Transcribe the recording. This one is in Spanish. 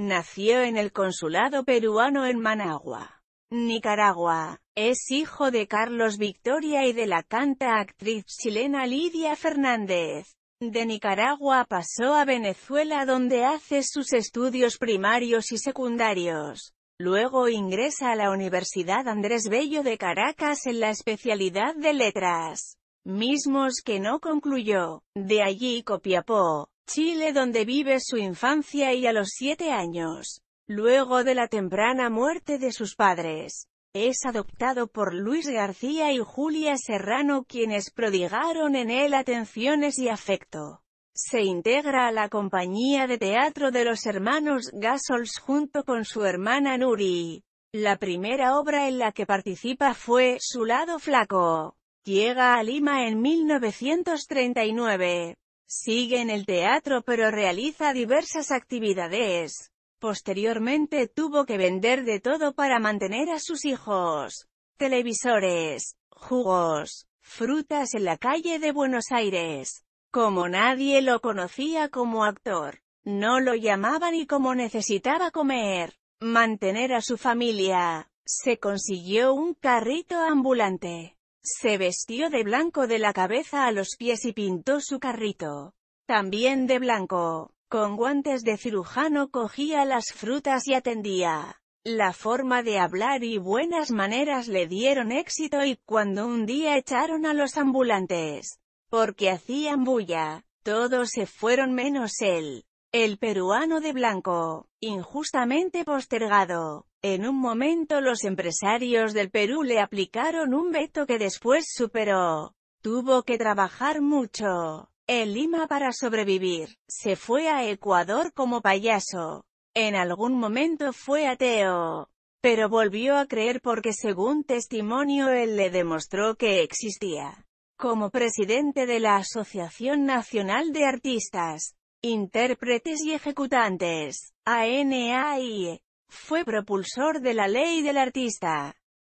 Nació en el consulado peruano en Managua, Nicaragua. Es hijo de Carlos Victoria y de la canta actriz chilena Lidia Fernández. De Nicaragua pasó a Venezuela donde hace sus estudios primarios y secundarios. Luego ingresa a la Universidad Andrés Bello de Caracas en la especialidad de letras, mismos que no concluyó. De allí Copiapó, Chile donde vive su infancia y a los siete años, luego de la temprana muerte de sus padres, es adoptado por Luis García y Julia Serrano quienes prodigaron en él atenciones y afecto. Se integra a la compañía de teatro de los hermanos Gasols junto con su hermana Nuri. La primera obra en la que participa fue Su lado flaco. Llega a Lima en 1939. Sigue en el teatro pero realiza diversas actividades. Posteriormente tuvo que vender de todo para mantener a sus hijos. Televisores, jugos, frutas en la calle de Buenos Aires. Como nadie lo conocía como actor, no lo llamaban y como necesitaba comer, mantener a su familia, se consiguió un carrito ambulante. Se vestió de blanco de la cabeza a los pies y pintó su carrito. También de blanco. Con guantes de cirujano cogía las frutas y atendía. La forma de hablar y buenas maneras le dieron éxito y cuando un día echaron a los ambulantes, porque hacían bulla, todos se fueron menos él, el peruano de blanco, injustamente postergado. En un momento los empresarios del Perú le aplicaron un veto que después superó. Tuvo que trabajar mucho en Lima para sobrevivir. Se fue a Ecuador como payaso. En algún momento fue ateo. Pero volvió a creer porque según testimonio él le demostró que existía. Como presidente de la Asociación Nacional de Artistas, Intérpretes y Ejecutantes, ANAIE, fue propulsor de la ley del artista.